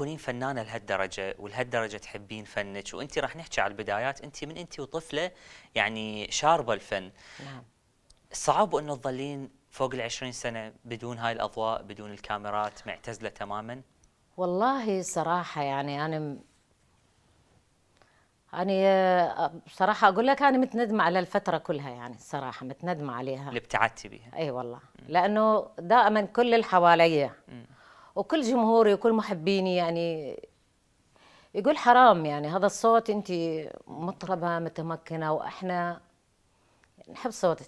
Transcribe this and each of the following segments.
تكونين فنانه لهالدرجه ولهالدرجه تحبين فنك وانت راح نحكي على البدايات انت من انت وطفله يعني شاربه الفن نعم صعب انه تظلين فوق ال سنه بدون هاي الاضواء بدون الكاميرات معتزله تماما والله صراحه يعني انا يعني صراحة اقول لك انا متندمه على الفتره كلها يعني صراحه متندمه عليها اللي ابتعدتي بيها اي والله لانه دائما كل اللي حواليا وكل جمهوري وكل محبيني يعني يقول حرام يعني هذا الصوت انت مطربه متمكنه واحنا نحب صوتك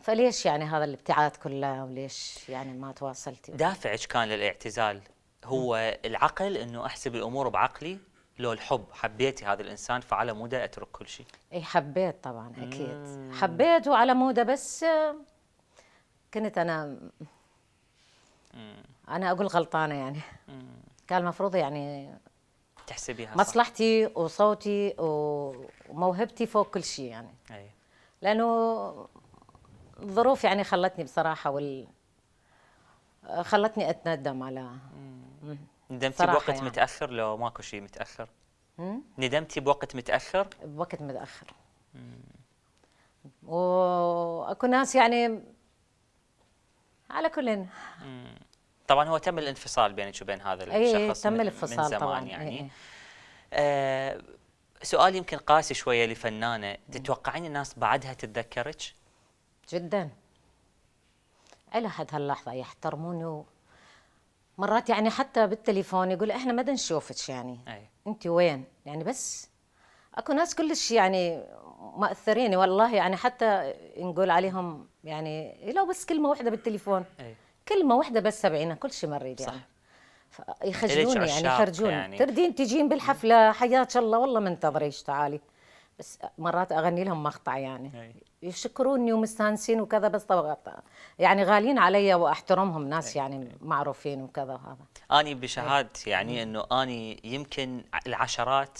فليش يعني هذا الابتعاد كله وليش يعني ما تواصلتي دافعك كان للاعتزال هو العقل انه احسب الامور بعقلي لو الحب حبيتي هذا الانسان فعلى موده اترك كل شيء اي حبيت طبعا اكيد حبيت وعلى موده بس كنت انا انا اقول غلطانه يعني كان المفروض يعني تحسبيها مصلحتي وصوتي وموهبتي فوق كل شيء يعني أي. لانه الظروف يعني خلتني بصراحه وال خلتني اتندم على ندمتي بوقت يعني. متاخر لو ماكو شيء متاخر مم؟ ندمتي بوقت متاخر بوقت متاخر مم. واكو ناس يعني على كل طبعا هو تم الانفصال بينك وبين هذا إيه، الشخص أي تم الانفصال من زمان طبعا يعني أي. إيه. آه سؤال يمكن قاسي شويه لفنانه تتوقعين الناس بعدها تتذكرك جدا الى حد هاللحظه يحترموني مرات يعني حتى بالتليفون يقول احنا ما نشوفك يعني أي. انت وين يعني بس اكو ناس كلش يعني مأثرين والله يعني حتى نقول عليهم يعني لو بس كلمه واحده بالتليفون أي. كلمه واحده بس سبعين كل شيء مريض يعني صح. يخجلوني يعني يخرجوني يعني. تردين تجين بالحفله حياك الله والله ما انتظريش تعالي بس مرات اغني لهم مقطع يعني أي. يشكروني ومستانسين وكذا بس طبعا يعني غاليين علي واحترمهم ناس أي. يعني معروفين وكذا وهذا اني بشهادتي يعني انه اني يمكن العشرات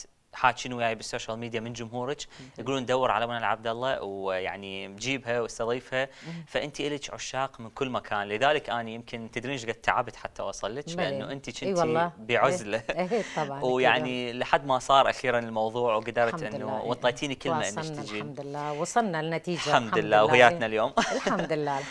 شنو وياي بالسوشيال ميديا من جمهورك يقولون دور على منى عبد الله ويعني جيبها واستضيفها فانت الك عشاق من كل مكان لذلك انا يمكن تدرين ايش قد تعبت حتى اوصل لك لانه انت كنتي بعزله اي طبعا ويعني لحد ما صار اخيرا الموضوع وقدرت انه وطيتيني كلمه انك تجي الحمد لله وصلنا لنتيجه الحمد, الحمد لله وهياتنا اليوم الحمد لله